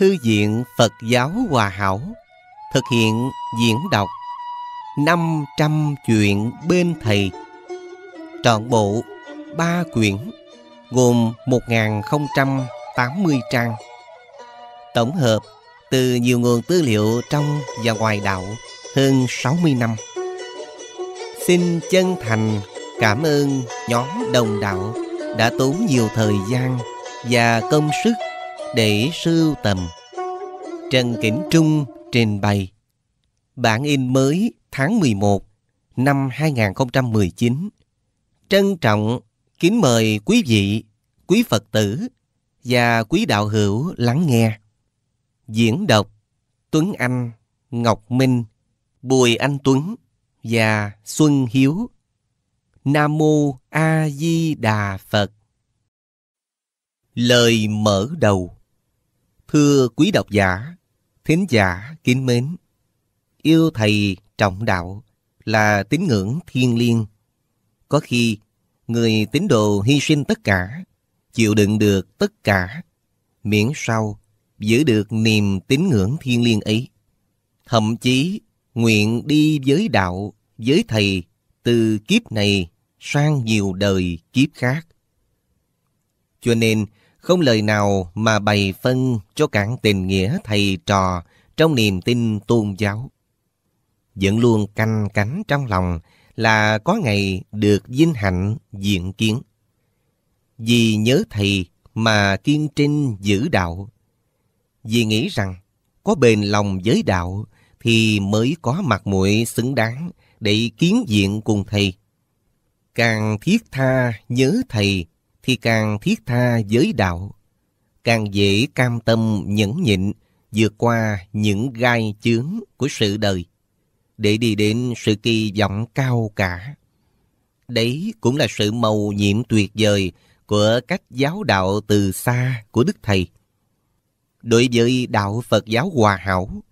Thư viện Phật giáo Hòa Hảo thực hiện diễn đọc 500 chuyện bên thầy trọn bộ 3 quyển gồm 1080 trang tổng hợp từ nhiều nguồn tư liệu trong và ngoài đạo hơn 60 năm. Xin chân thành cảm ơn nhóm đồng đạo đã tốn nhiều thời gian và công sức để sưu tầm. Trần Kiểm Trung trình bày Bản in mới tháng 11 năm 2019 Trân trọng kính mời quý vị, quý Phật tử và quý đạo hữu lắng nghe. Diễn đọc Tuấn Anh, Ngọc Minh, Bùi Anh Tuấn và Xuân Hiếu. Nam mô A Di Đà Phật. Lời mở đầu Thưa quý độc giả, thính giả kính mến, yêu thầy trọng đạo là tín ngưỡng thiêng liêng. Có khi, người tín đồ hy sinh tất cả, chịu đựng được tất cả, miễn sau giữ được niềm tín ngưỡng thiêng liêng ấy. Thậm chí, nguyện đi với đạo, với thầy, từ kiếp này sang nhiều đời kiếp khác. Cho nên, không lời nào mà bày phân cho cản tình nghĩa thầy trò trong niềm tin tôn giáo. Vẫn luôn canh cánh trong lòng là có ngày được vinh hạnh diện kiến. Vì nhớ thầy mà kiên trinh giữ đạo. Vì nghĩ rằng có bền lòng với đạo thì mới có mặt mũi xứng đáng để kiến diện cùng thầy. Càng thiết tha nhớ thầy thì càng thiết tha giới đạo, càng dễ cam tâm nhẫn nhịn vượt qua những gai chướng của sự đời để đi đến sự kỳ vọng cao cả. Đấy cũng là sự màu nhiệm tuyệt vời của cách giáo đạo từ xa của Đức Thầy. Đối với đạo Phật giáo hòa hảo,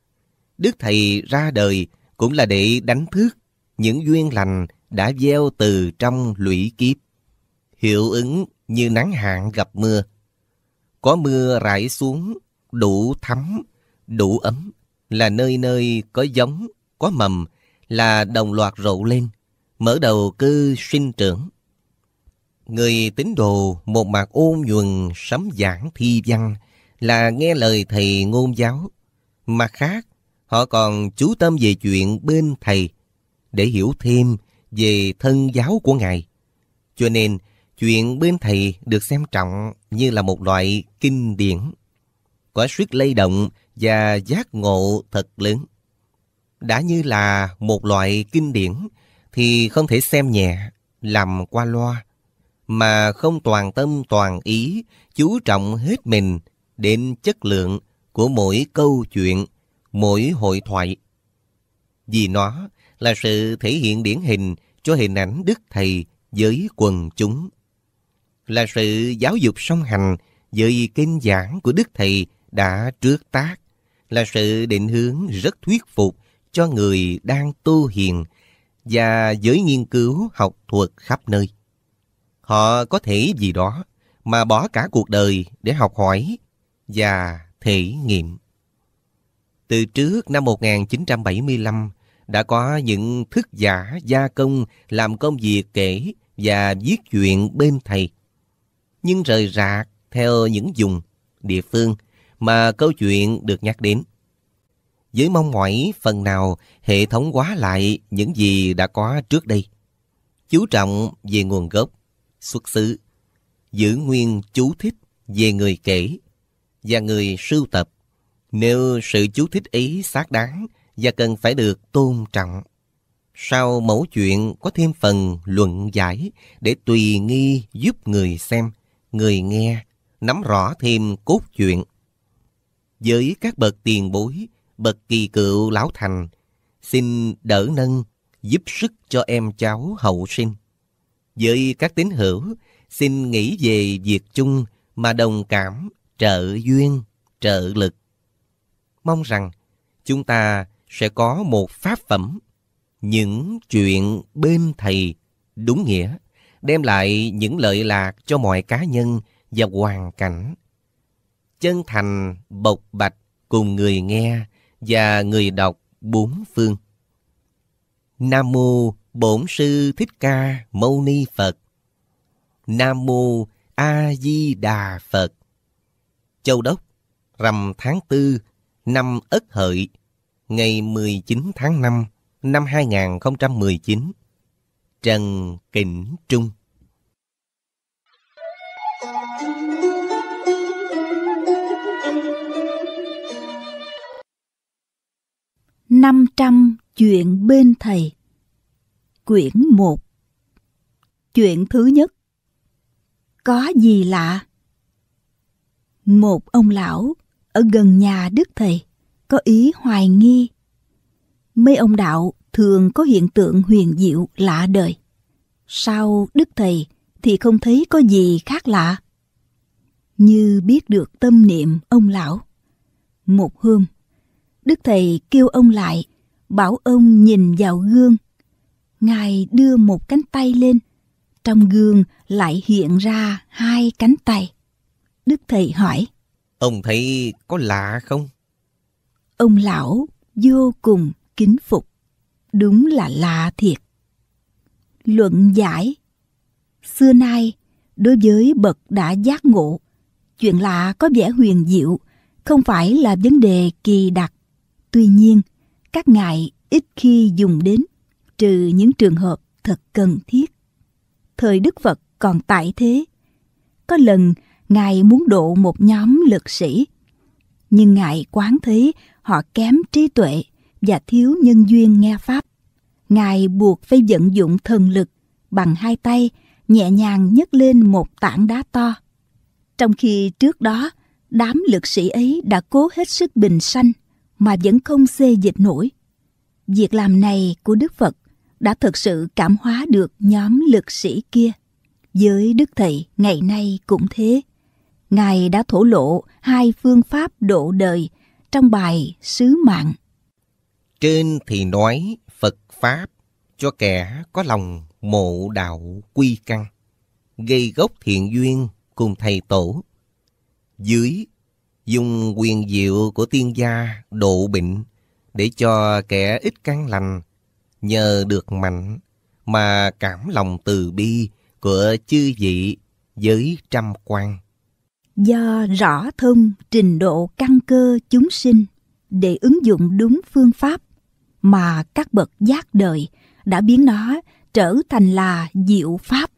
Đức Thầy ra đời cũng là để đánh thức những duyên lành đã gieo từ trong lũy kiếp. Hiệu ứng như nắng hạn gặp mưa. Có mưa rải xuống, đủ thấm, đủ ấm, là nơi nơi có giống, có mầm, là đồng loạt rộ lên, mở đầu cư sinh trưởng. Người tín đồ một mặt ôn nhuần sấm giảng thi văn là nghe lời thầy ngôn giáo. Mặt khác, họ còn chú tâm về chuyện bên thầy để hiểu thêm về thân giáo của Ngài. Cho nên, Chuyện bên thầy được xem trọng như là một loại kinh điển, có sức lay động và giác ngộ thật lớn. Đã như là một loại kinh điển thì không thể xem nhẹ, làm qua loa, mà không toàn tâm toàn ý, chú trọng hết mình đến chất lượng của mỗi câu chuyện, mỗi hội thoại. Vì nó là sự thể hiện điển hình cho hình ảnh Đức Thầy với quần chúng là sự giáo dục song hành với kinh giảng của Đức Thầy đã trước tác, là sự định hướng rất thuyết phục cho người đang tu hiền và giới nghiên cứu học thuật khắp nơi. Họ có thể vì đó mà bỏ cả cuộc đời để học hỏi và thể nghiệm. Từ trước năm 1975, đã có những thức giả gia công làm công việc kể và viết chuyện bên thầy nhưng rời rạc theo những vùng, địa phương mà câu chuyện được nhắc đến. Với mong mỏi phần nào hệ thống hóa lại những gì đã có trước đây. Chú trọng về nguồn gốc, xuất xứ, giữ nguyên chú thích về người kể và người sưu tập nếu sự chú thích ý xác đáng và cần phải được tôn trọng. Sau mẫu chuyện có thêm phần luận giải để tùy nghi giúp người xem người nghe nắm rõ thêm cốt truyện. Với các bậc tiền bối, bậc kỳ cựu lão thành, xin đỡ nâng, giúp sức cho em cháu hậu sinh. Với các tín hữu, xin nghĩ về việc chung mà đồng cảm, trợ duyên, trợ lực. Mong rằng chúng ta sẽ có một pháp phẩm, những chuyện bên thầy đúng nghĩa đem lại những lợi lạc cho mọi cá nhân và hoàn cảnh. Chân thành, bộc bạch cùng người nghe và người đọc bốn phương. Nam mô Bổn sư Thích Ca Mâu Ni Phật. Nam mô A Di Đà Phật. Châu Đốc, rằm tháng 4 năm Ất Hợi, ngày 19 tháng 5 năm 2019. Trần Kỉnh Trung năm trăm chuyện bên thầy Quyển một Chuyện thứ nhất Có gì lạ? Một ông lão ở gần nhà Đức Thầy có ý hoài nghi. Mấy ông đạo thường có hiện tượng huyền diệu lạ đời. Sau Đức Thầy thì không thấy có gì khác lạ. Như biết được tâm niệm ông lão. Một hôm, Đức Thầy kêu ông lại, bảo ông nhìn vào gương. Ngài đưa một cánh tay lên, trong gương lại hiện ra hai cánh tay. Đức Thầy hỏi, Ông thấy có lạ không? Ông lão vô cùng kính phục. Đúng là lạ thiệt. Luận giải Xưa nay, đối với bậc đã giác ngộ, chuyện lạ có vẻ huyền diệu, không phải là vấn đề kỳ đặc. Tuy nhiên, các ngài ít khi dùng đến, trừ những trường hợp thật cần thiết. Thời Đức Phật còn tại thế. Có lần, Ngài muốn độ một nhóm lực sĩ, nhưng Ngài quán thấy họ kém trí tuệ và thiếu nhân duyên nghe Pháp. Ngài buộc phải vận dụng thần lực bằng hai tay nhẹ nhàng nhấc lên một tảng đá to. Trong khi trước đó, đám lực sĩ ấy đã cố hết sức bình sanh mà vẫn không xê dịch nổi. Việc làm này của Đức Phật đã thực sự cảm hóa được nhóm lực sĩ kia. Với Đức Thầy ngày nay cũng thế. Ngài đã thổ lộ hai phương pháp độ đời trong bài Sứ Mạng. Trên thì nói Phật Pháp cho kẻ có lòng mộ đạo quy căn, gây gốc thiện duyên cùng thầy tổ. Dưới, dùng quyền diệu của tiên gia độ bệnh để cho kẻ ít căn lành, nhờ được mạnh mà cảm lòng từ bi của chư vị với trăm quan. Do rõ thông trình độ căn cơ chúng sinh để ứng dụng đúng phương pháp mà các bậc giác đời đã biến nó trở thành là diệu pháp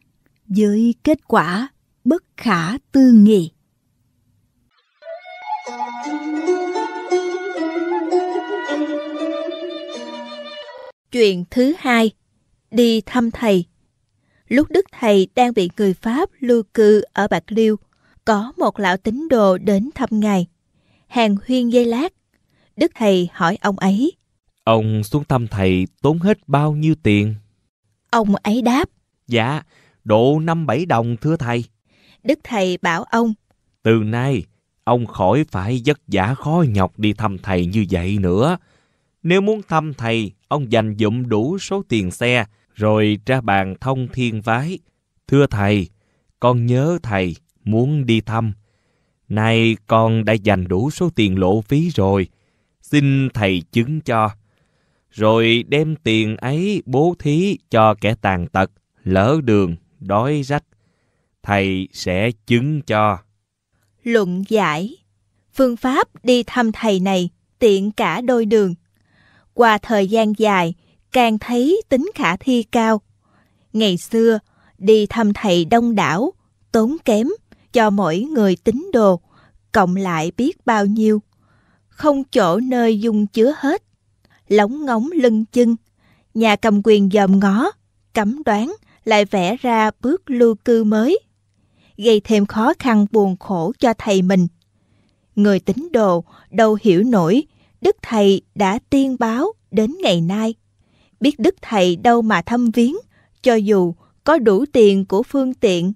với kết quả bất khả tư nghị. Chuyện thứ hai, đi thăm thầy. Lúc Đức Thầy đang bị người Pháp lưu cư ở Bạc Liêu, có một lão tín đồ đến thăm Ngài. Hàng huyên dây lát, Đức Thầy hỏi ông ấy, Ông xuống thăm thầy tốn hết bao nhiêu tiền? Ông ấy đáp. Dạ, độ năm bảy đồng thưa thầy. Đức thầy bảo ông. Từ nay, ông khỏi phải vất vả khó nhọc đi thăm thầy như vậy nữa. Nếu muốn thăm thầy, ông dành dụm đủ số tiền xe, rồi ra bàn thông thiên vái. Thưa thầy, con nhớ thầy muốn đi thăm. Nay con đã dành đủ số tiền lộ phí rồi. Xin thầy chứng cho rồi đem tiền ấy bố thí cho kẻ tàn tật, lỡ đường, đói rách. Thầy sẽ chứng cho. Luận giải Phương pháp đi thăm thầy này tiện cả đôi đường. Qua thời gian dài, càng thấy tính khả thi cao. Ngày xưa, đi thăm thầy đông đảo, tốn kém cho mỗi người tính đồ, cộng lại biết bao nhiêu. Không chỗ nơi dung chứa hết lóng ngóng lưng chân. Nhà cầm quyền dòm ngó, cấm đoán, lại vẽ ra bước lưu cư mới, gây thêm khó khăn buồn khổ cho thầy mình. Người tín đồ đâu hiểu nổi, Đức Thầy đã tiên báo đến ngày nay. Biết Đức Thầy đâu mà thăm viếng, cho dù có đủ tiền của phương tiện.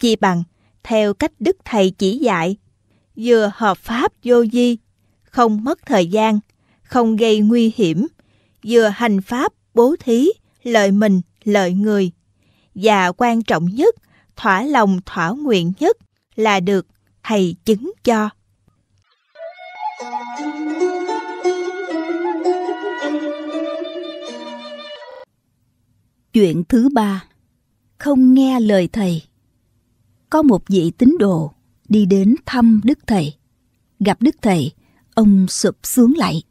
Chỉ bằng, theo cách Đức Thầy chỉ dạy, vừa hợp pháp vô di, không mất thời gian, không gây nguy hiểm, vừa hành pháp, bố thí, lợi mình, lợi người. Và quan trọng nhất, thỏa lòng thỏa nguyện nhất là được Thầy chứng cho. Chuyện thứ ba Không nghe lời thầy Có một vị tín đồ đi đến thăm Đức Thầy. Gặp Đức Thầy, ông sụp xuống lại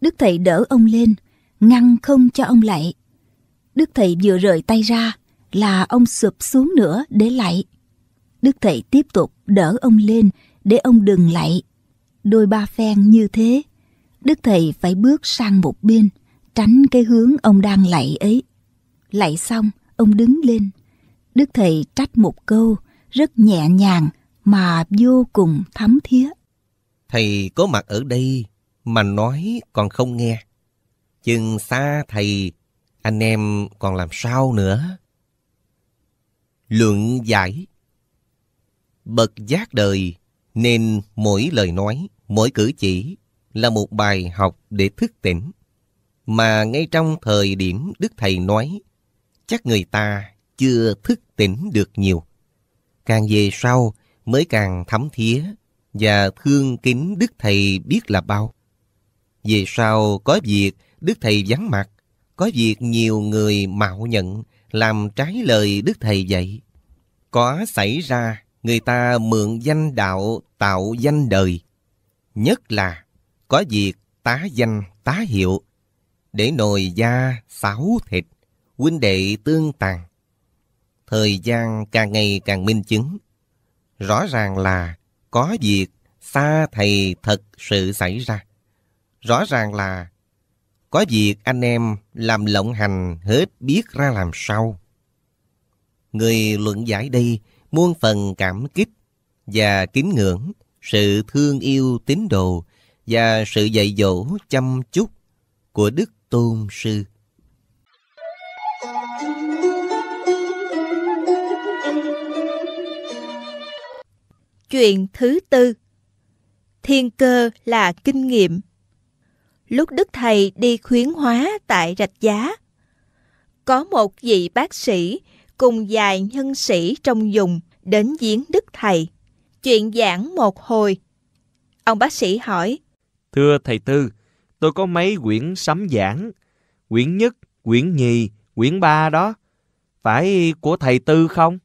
Đức thầy đỡ ông lên, ngăn không cho ông lạy. Đức thầy vừa rời tay ra là ông sụp xuống nữa để lạy. Đức thầy tiếp tục đỡ ông lên để ông đừng lạy. Đôi ba phen như thế, Đức thầy phải bước sang một bên, tránh cái hướng ông đang lạy ấy. Lạy xong, ông đứng lên. Đức thầy trách một câu rất nhẹ nhàng mà vô cùng thấm thía. Thầy có mặt ở đây mà nói còn không nghe. Chừng xa thầy, anh em còn làm sao nữa? Luận giải Bậc giác đời, nên mỗi lời nói, mỗi cử chỉ là một bài học để thức tỉnh. Mà ngay trong thời điểm Đức Thầy nói, chắc người ta chưa thức tỉnh được nhiều. Càng về sau mới càng thấm thía và thương kính Đức Thầy biết là bao vì sao có việc Đức Thầy vắng mặt, có việc nhiều người mạo nhận, làm trái lời Đức Thầy dạy. Có xảy ra, người ta mượn danh đạo tạo danh đời. Nhất là có việc tá danh tá hiệu, để nồi da xáo thịt, huynh đệ tương tàn. Thời gian càng ngày càng minh chứng. Rõ ràng là có việc xa thầy thật sự xảy ra. Rõ ràng là có việc anh em làm lộng hành hết biết ra làm sao. Người luận giải đây muôn phần cảm kích và kính ngưỡng sự thương yêu tín đồ và sự dạy dỗ chăm chút của Đức Tôn Sư. Chuyện thứ tư Thiên cơ là kinh nghiệm lúc Đức Thầy đi khuyến hóa tại Rạch Giá. Có một vị bác sĩ cùng vài nhân sĩ trong dùng đến giếng Đức Thầy. Chuyện giảng một hồi. Ông bác sĩ hỏi, Thưa Thầy Tư, tôi có mấy quyển sấm giảng, quyển nhất, quyển nhì, quyển ba đó. Phải của Thầy Tư không?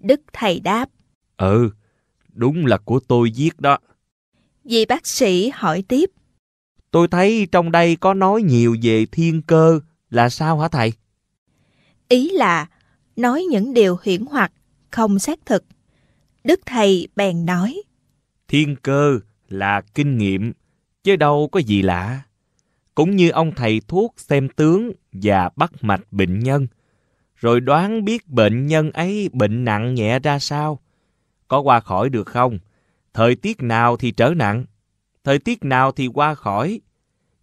Đức Thầy đáp, Ừ, đúng là của tôi viết đó. Vị bác sĩ hỏi tiếp, Tôi thấy trong đây có nói nhiều về thiên cơ là sao hả thầy? Ý là nói những điều hiển hoặc, không xác thực. Đức thầy bèn nói. Thiên cơ là kinh nghiệm, chứ đâu có gì lạ. Cũng như ông thầy thuốc xem tướng và bắt mạch bệnh nhân, rồi đoán biết bệnh nhân ấy bệnh nặng nhẹ ra sao. Có qua khỏi được không? Thời tiết nào thì trở nặng, thời tiết nào thì qua khỏi.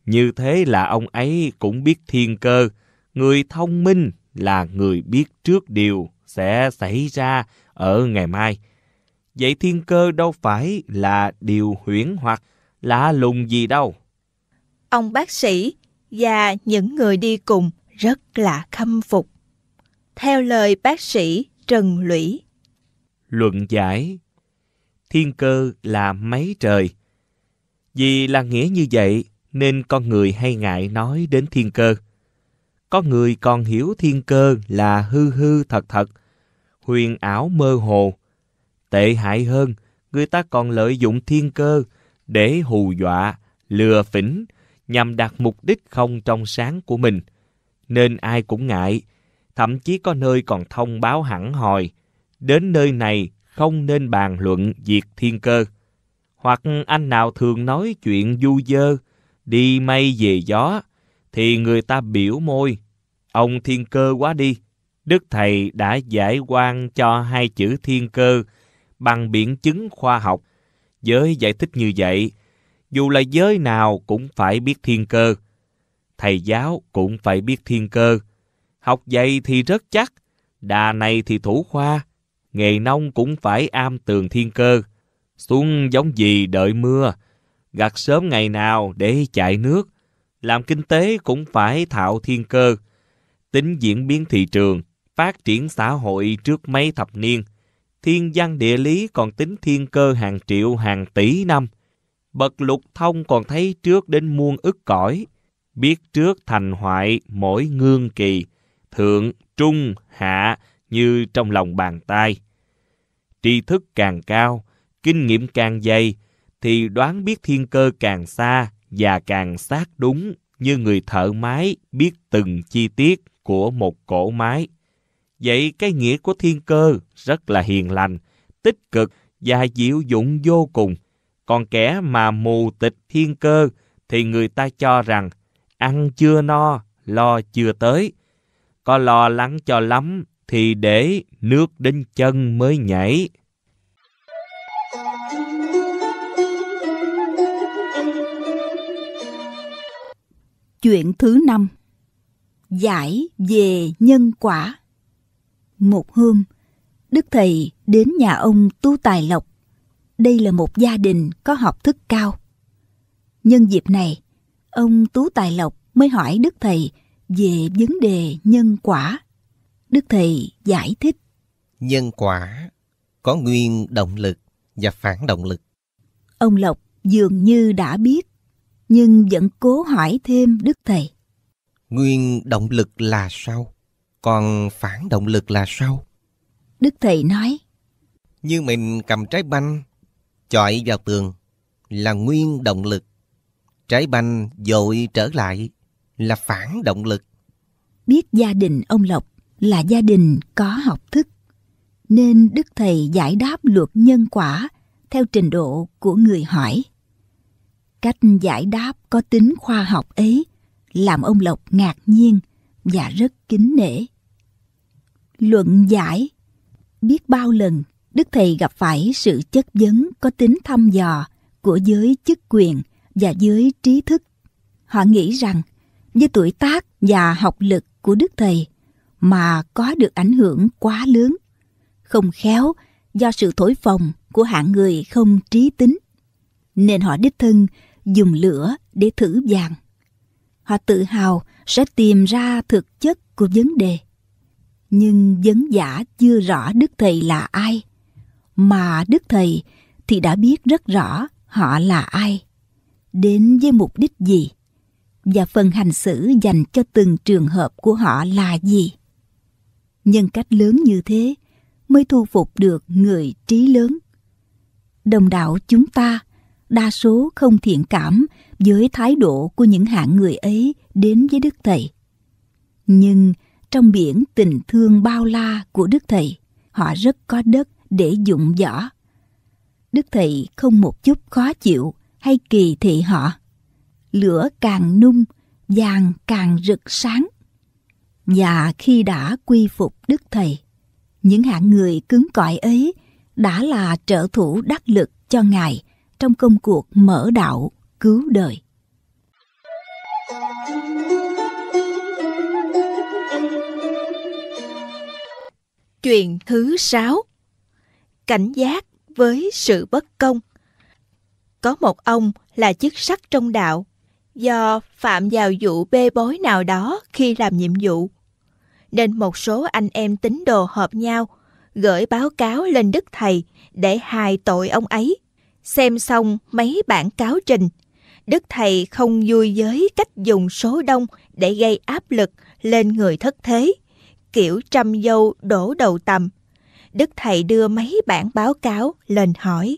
Như thế là ông ấy cũng biết thiên cơ, người thông minh là người biết trước điều sẽ xảy ra ở ngày mai. Vậy thiên cơ đâu phải là điều huyễn hoặc lạ lùng gì đâu. Ông bác sĩ và những người đi cùng rất là khâm phục. Theo lời bác sĩ Trần Lũy. Luận giải Thiên cơ là mấy trời, vì là nghĩa như vậy nên con người hay ngại nói đến thiên cơ. Có người còn hiểu thiên cơ là hư hư thật thật, huyền ảo mơ hồ. Tệ hại hơn, người ta còn lợi dụng thiên cơ để hù dọa, lừa phỉnh nhằm đạt mục đích không trong sáng của mình. Nên ai cũng ngại, thậm chí có nơi còn thông báo hẳn hòi, đến nơi này không nên bàn luận việc thiên cơ hoặc anh nào thường nói chuyện du dơ, đi mây về gió, thì người ta biểu môi, ông thiên cơ quá đi. Đức Thầy đã giải quan cho hai chữ thiên cơ bằng biện chứng khoa học. Giới giải thích như vậy, dù là giới nào cũng phải biết thiên cơ. Thầy giáo cũng phải biết thiên cơ. Học dạy thì rất chắc, đà này thì thủ khoa, nghề nông cũng phải am tường thiên cơ. Xuống giống gì đợi mưa, gặt sớm ngày nào để chạy nước. Làm kinh tế cũng phải thạo thiên cơ, tính diễn biến thị trường, phát triển xã hội trước mấy thập niên. Thiên văn địa lý còn tính thiên cơ hàng triệu hàng tỷ năm. Bậc lục thông còn thấy trước đến muôn ức cõi, biết trước thành hoại mỗi ngương kỳ, thượng, trung, hạ như trong lòng bàn tay. Tri thức càng cao, kinh nghiệm càng dày thì đoán biết thiên cơ càng xa và càng sát đúng như người thợ máy biết từng chi tiết của một cổ máy. Vậy cái nghĩa của thiên cơ rất là hiền lành, tích cực và diệu dụng vô cùng. Còn kẻ mà mù tịch thiên cơ thì người ta cho rằng ăn chưa no, lo chưa tới. Có lo lắng cho lắm thì để nước đến chân mới nhảy. Chuyện thứ năm Giải về nhân quả Một hôm, Đức Thầy đến nhà ông Tu Tài Lộc. Đây là một gia đình có học thức cao. Nhân dịp này, ông Tú Tài Lộc mới hỏi Đức Thầy về vấn đề nhân quả. Đức Thầy giải thích. Nhân quả có nguyên động lực và phản động lực. Ông Lộc dường như đã biết, nhưng vẫn cố hỏi thêm Đức Thầy. Nguyên động lực là sao? Còn phản động lực là sao? Đức Thầy nói. Như mình cầm trái banh, chọi vào tường là nguyên động lực. Trái banh dội trở lại là phản động lực. Biết gia đình ông Lộc là gia đình có học thức nên Đức Thầy giải đáp luật nhân quả theo trình độ của người hỏi. Cách giải đáp có tính khoa học ấy làm ông Lộc ngạc nhiên và rất kính nể. Luận giải Biết bao lần Đức Thầy gặp phải sự chất vấn có tính thăm dò của giới chức quyền và giới trí thức. Họ nghĩ rằng với tuổi tác và học lực của Đức Thầy mà có được ảnh hưởng quá lớn không khéo do sự thổi phồng của hạng người không trí tính nên họ đích thân dùng lửa để thử vàng họ tự hào sẽ tìm ra thực chất của vấn đề nhưng vấn giả chưa rõ đức thầy là ai mà đức thầy thì đã biết rất rõ họ là ai đến với mục đích gì và phần hành xử dành cho từng trường hợp của họ là gì nhân cách lớn như thế mới thu phục được người trí lớn. Đồng đạo chúng ta, đa số không thiện cảm với thái độ của những hạng người ấy đến với Đức Thầy. Nhưng trong biển tình thương bao la của Đức Thầy, họ rất có đất để dụng võ. Đức Thầy không một chút khó chịu hay kỳ thị họ. Lửa càng nung, vàng càng rực sáng. Và khi đã quy phục Đức Thầy, những hạng người cứng cỏi ấy đã là trợ thủ đắc lực cho ngài trong công cuộc mở đạo cứu đời chuyện thứ sáu cảnh giác với sự bất công có một ông là chức sắc trong đạo do phạm vào vụ bê bối nào đó khi làm nhiệm vụ nên một số anh em tín đồ hợp nhau gửi báo cáo lên đức thầy để hài tội ông ấy xem xong mấy bản cáo trình đức thầy không vui với cách dùng số đông để gây áp lực lên người thất thế kiểu trăm dâu đổ đầu tầm đức thầy đưa mấy bản báo cáo lên hỏi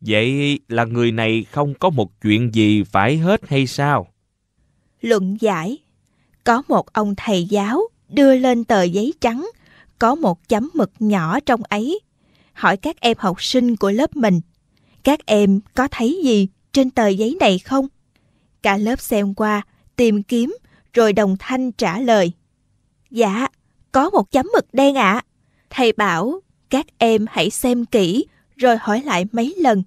vậy là người này không có một chuyện gì phải hết hay sao luận giải có một ông thầy giáo đưa lên tờ giấy trắng, có một chấm mực nhỏ trong ấy, hỏi các em học sinh của lớp mình. Các em có thấy gì trên tờ giấy này không? Cả lớp xem qua, tìm kiếm, rồi đồng thanh trả lời. Dạ, có một chấm mực đen ạ. À. Thầy bảo các em hãy xem kỹ rồi hỏi lại mấy lần.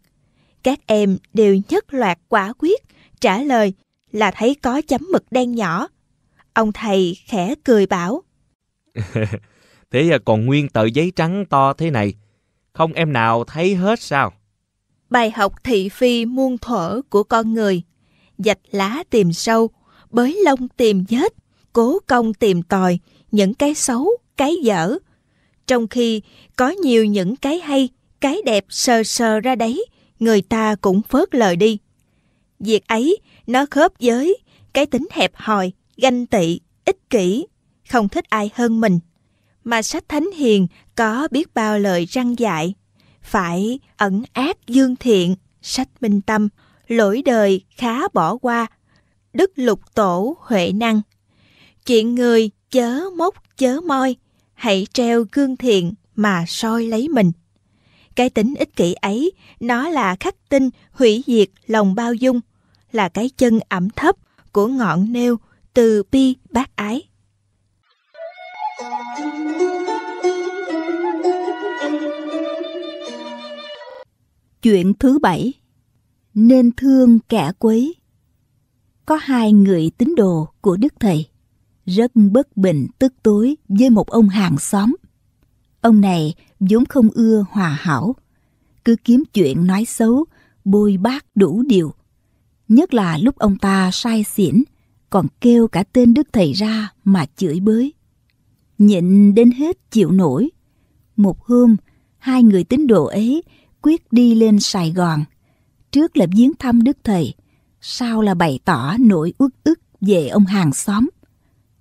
Các em đều nhất loạt quả quyết trả lời là thấy có chấm mực đen nhỏ. Ông thầy khẽ cười bảo. thế còn nguyên tờ giấy trắng to thế này, không em nào thấy hết sao? Bài học thị phi muôn thuở của con người, dạch lá tìm sâu, bới lông tìm vết, cố công tìm tòi những cái xấu, cái dở. Trong khi có nhiều những cái hay, cái đẹp sờ sờ ra đấy, người ta cũng phớt lời đi. Việc ấy nó khớp với cái tính hẹp hòi, ganh tị, ích kỷ, không thích ai hơn mình. Mà sách thánh hiền có biết bao lời răng dạy, phải ẩn ác dương thiện, sách minh tâm, lỗi đời khá bỏ qua, đức lục tổ huệ năng. Chuyện người chớ mốc chớ moi, hãy treo gương thiện mà soi lấy mình. Cái tính ích kỷ ấy, nó là khắc tinh, hủy diệt lòng bao dung, là cái chân ẩm thấp của ngọn nêu từ bi bác ái. Chuyện thứ bảy Nên thương kẻ quấy Có hai người tín đồ của Đức Thầy rất bất bình tức tối với một ông hàng xóm. Ông này vốn không ưa hòa hảo, cứ kiếm chuyện nói xấu, bôi bác đủ điều. Nhất là lúc ông ta sai xỉn còn kêu cả tên đức thầy ra mà chửi bới. Nhịn đến hết chịu nổi. Một hôm, hai người tín đồ ấy quyết đi lên Sài Gòn. Trước là viếng thăm đức thầy, sau là bày tỏ nỗi uất ức về ông hàng xóm.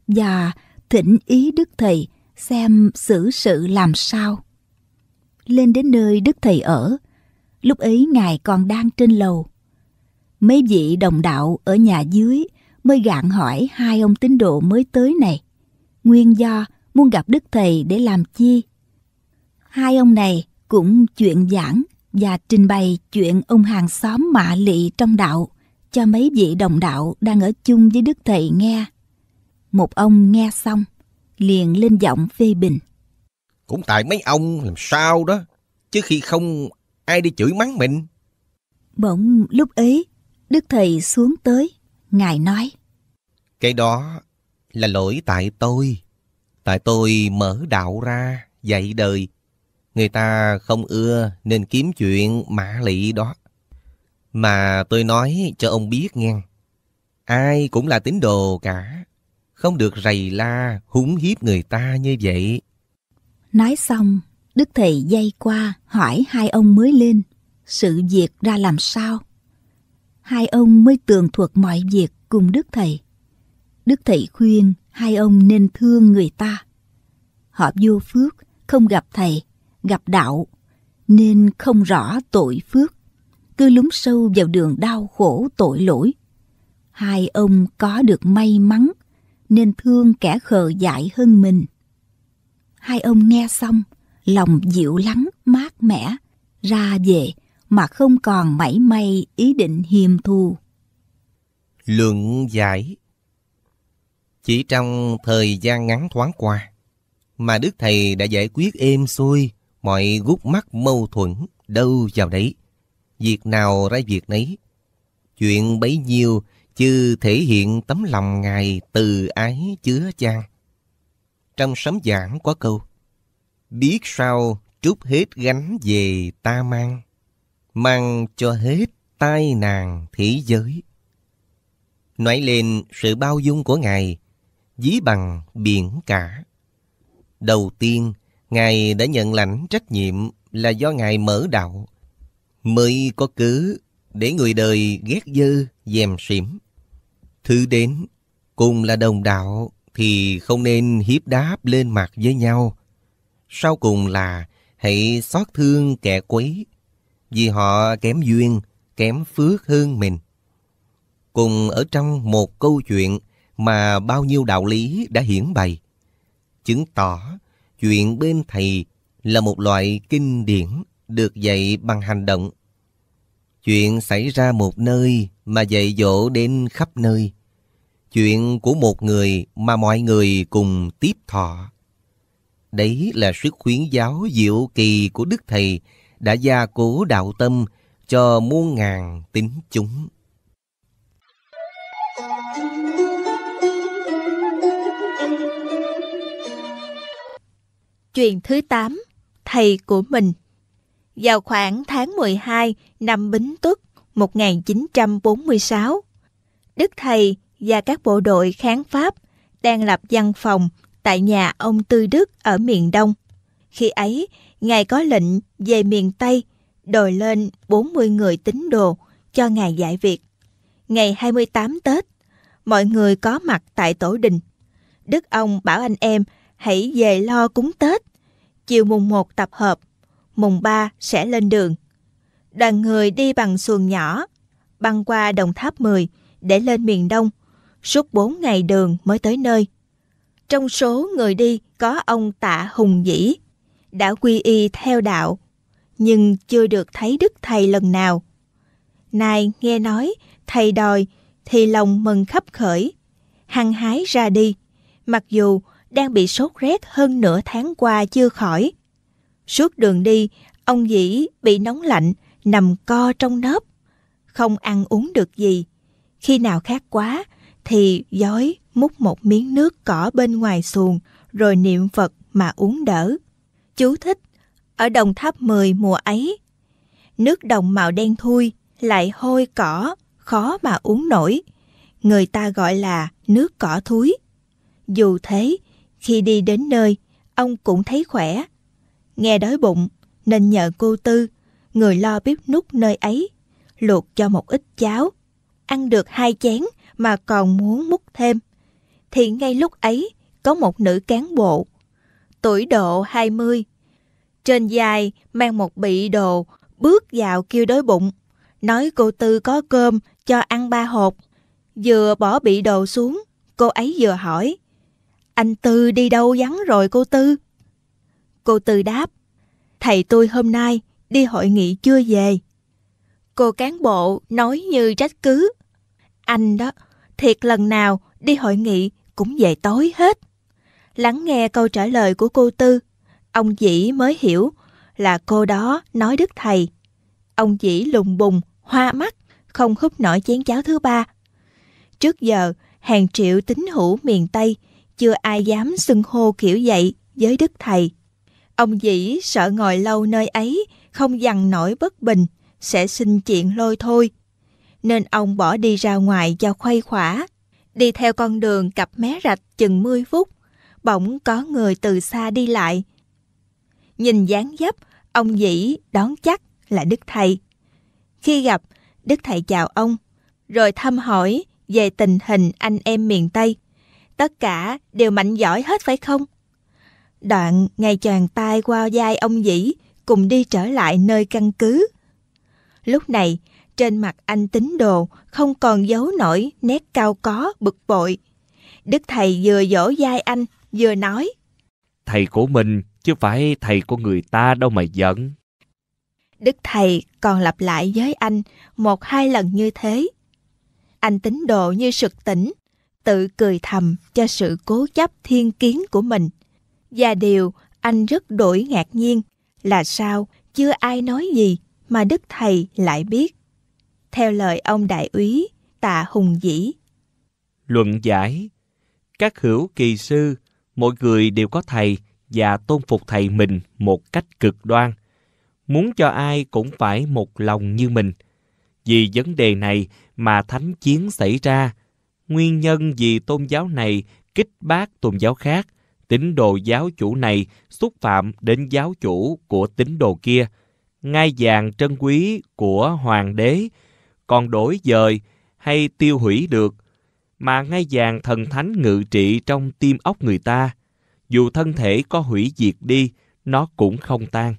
Và thỉnh ý đức thầy xem xử sự làm sao. Lên đến nơi đức thầy ở, lúc ấy ngài còn đang trên lầu. Mấy vị đồng đạo ở nhà dưới mới gạn hỏi hai ông tín đồ mới tới này. Nguyên do muốn gặp Đức Thầy để làm chi? Hai ông này cũng chuyện giảng và trình bày chuyện ông hàng xóm mạ lị trong đạo cho mấy vị đồng đạo đang ở chung với Đức Thầy nghe. Một ông nghe xong, liền lên giọng phê bình. Cũng tại mấy ông làm sao đó, chứ khi không ai đi chửi mắng mình. Bỗng lúc ấy, Đức Thầy xuống tới, Ngài nói. Cái đó là lỗi tại tôi. Tại tôi mở đạo ra, dạy đời. Người ta không ưa nên kiếm chuyện mã lị đó. Mà tôi nói cho ông biết nghe. Ai cũng là tín đồ cả. Không được rầy la, húng hiếp người ta như vậy. Nói xong, Đức Thầy dây qua hỏi hai ông mới lên. Sự việc ra làm sao? hai ông mới tường thuật mọi việc cùng Đức Thầy. Đức Thầy khuyên hai ông nên thương người ta. Họ vô phước, không gặp Thầy, gặp đạo, nên không rõ tội phước, cứ lúng sâu vào đường đau khổ tội lỗi. Hai ông có được may mắn, nên thương kẻ khờ dại hơn mình. Hai ông nghe xong, lòng dịu lắng, mát mẻ, ra về mà không còn mảy may ý định hiềm thù. Luận giải Chỉ trong thời gian ngắn thoáng qua, mà Đức Thầy đã giải quyết êm xuôi mọi gút mắt mâu thuẫn đâu vào đấy. Việc nào ra việc nấy. Chuyện bấy nhiêu chứ thể hiện tấm lòng Ngài từ ái chứa chan. Trong sấm giảng có câu Biết sao trút hết gánh về ta mang mang cho hết tai nàng thế giới. Nói lên sự bao dung của Ngài, dí bằng biển cả. Đầu tiên, Ngài đã nhận lãnh trách nhiệm là do Ngài mở đạo, mới có cứ để người đời ghét dơ, dèm xỉm. Thứ đến, cùng là đồng đạo thì không nên hiếp đáp lên mặt với nhau. Sau cùng là hãy xót thương kẻ quấy, vì họ kém duyên, kém phước hơn mình. Cùng ở trong một câu chuyện mà bao nhiêu đạo lý đã hiển bày, chứng tỏ chuyện bên thầy là một loại kinh điển được dạy bằng hành động. Chuyện xảy ra một nơi mà dạy dỗ đến khắp nơi. Chuyện của một người mà mọi người cùng tiếp thọ. Đấy là sức khuyến giáo diệu kỳ của Đức Thầy đã gia cố đạo tâm cho muôn ngàn tín chúng. Chuyện thứ 8, thầy của mình. Vào khoảng tháng 12 năm Bính Tuất 1946, Đức Thầy và các bộ đội kháng Pháp đang lập văn phòng tại nhà ông Tư Đức ở miền Đông. Khi ấy, Ngài có lệnh về miền Tây đòi lên 40 người tín đồ cho Ngài giải việc. Ngày 28 Tết, mọi người có mặt tại tổ đình. Đức ông bảo anh em hãy về lo cúng Tết. Chiều mùng 1 tập hợp, mùng 3 sẽ lên đường. Đoàn người đi bằng xuồng nhỏ, băng qua Đồng Tháp 10 để lên miền Đông. Suốt 4 ngày đường mới tới nơi. Trong số người đi có ông Tạ Hùng Dĩ, đã quy y theo đạo, nhưng chưa được thấy Đức Thầy lần nào. Nay nghe nói Thầy đòi thì lòng mừng khắp khởi, hăng hái ra đi, mặc dù đang bị sốt rét hơn nửa tháng qua chưa khỏi. Suốt đường đi, ông dĩ bị nóng lạnh, nằm co trong nớp, không ăn uống được gì. Khi nào khát quá thì giói múc một miếng nước cỏ bên ngoài xuồng rồi niệm Phật mà uống đỡ. Chú thích, ở đồng tháp 10 mùa ấy, nước đồng màu đen thui, lại hôi cỏ, khó mà uống nổi. Người ta gọi là nước cỏ thúi. Dù thế, khi đi đến nơi, ông cũng thấy khỏe. Nghe đói bụng, nên nhờ cô Tư, người lo bếp nút nơi ấy, luộc cho một ít cháo. Ăn được hai chén mà còn muốn múc thêm. Thì ngay lúc ấy, có một nữ cán bộ, tuổi độ 20, trên dài mang một bị đồ, bước vào kêu đói bụng. Nói cô Tư có cơm, cho ăn ba hộp Vừa bỏ bị đồ xuống, cô ấy vừa hỏi. Anh Tư đi đâu vắng rồi cô Tư? Cô Tư đáp. Thầy tôi hôm nay đi hội nghị chưa về. Cô cán bộ nói như trách cứ. Anh đó, thiệt lần nào đi hội nghị cũng về tối hết. Lắng nghe câu trả lời của cô Tư, Ông dĩ mới hiểu là cô đó nói đức thầy. Ông dĩ lùng bùng, hoa mắt, không húp nổi chén cháo thứ ba. Trước giờ, hàng triệu tín hữu miền Tây chưa ai dám xưng hô kiểu vậy với đức thầy. Ông dĩ sợ ngồi lâu nơi ấy, không dằn nổi bất bình, sẽ xin chuyện lôi thôi. Nên ông bỏ đi ra ngoài cho khuây khỏa. Đi theo con đường cặp mé rạch chừng 10 phút, bỗng có người từ xa đi lại, Nhìn dáng dấp, ông dĩ đón chắc là Đức Thầy. Khi gặp, Đức Thầy chào ông, rồi thăm hỏi về tình hình anh em miền Tây. Tất cả đều mạnh giỏi hết phải không? Đoạn ngày chàng tay qua vai ông dĩ cùng đi trở lại nơi căn cứ. Lúc này, trên mặt anh tín đồ không còn giấu nổi nét cao có bực bội. Đức thầy vừa dỗ vai anh vừa nói Thầy của mình chứ phải thầy của người ta đâu mà giận. Đức thầy còn lặp lại với anh một hai lần như thế. Anh tín đồ như sực tỉnh, tự cười thầm cho sự cố chấp thiên kiến của mình. Và điều anh rất đổi ngạc nhiên là sao chưa ai nói gì mà đức thầy lại biết. Theo lời ông đại úy Tạ Hùng Dĩ. Luận giải, các hữu kỳ sư, mỗi người đều có thầy, và tôn phục thầy mình một cách cực đoan muốn cho ai cũng phải một lòng như mình vì vấn đề này mà thánh chiến xảy ra nguyên nhân vì tôn giáo này kích bác tôn giáo khác tín đồ giáo chủ này xúc phạm đến giáo chủ của tín đồ kia ngai vàng trân quý của hoàng đế còn đổi dời hay tiêu hủy được mà ngai vàng thần thánh ngự trị trong tim óc người ta dù thân thể có hủy diệt đi, nó cũng không tan.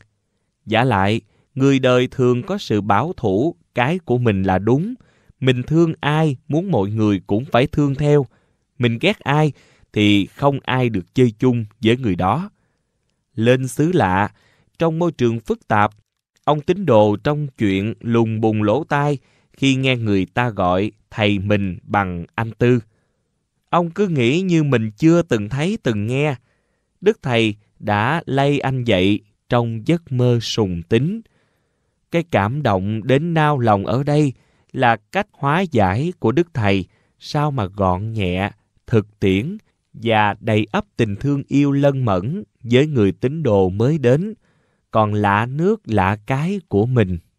Giả lại, người đời thường có sự bảo thủ, cái của mình là đúng. Mình thương ai, muốn mọi người cũng phải thương theo. Mình ghét ai, thì không ai được chơi chung với người đó. Lên xứ lạ, trong môi trường phức tạp, ông tín đồ trong chuyện lùng bùng lỗ tai khi nghe người ta gọi thầy mình bằng anh Tư. Ông cứ nghĩ như mình chưa từng thấy từng nghe, Đức Thầy đã lay anh dậy trong giấc mơ sùng tính. Cái cảm động đến nao lòng ở đây là cách hóa giải của Đức Thầy sao mà gọn nhẹ, thực tiễn và đầy ấp tình thương yêu lân mẫn với người tín đồ mới đến, còn lạ nước lạ cái của mình.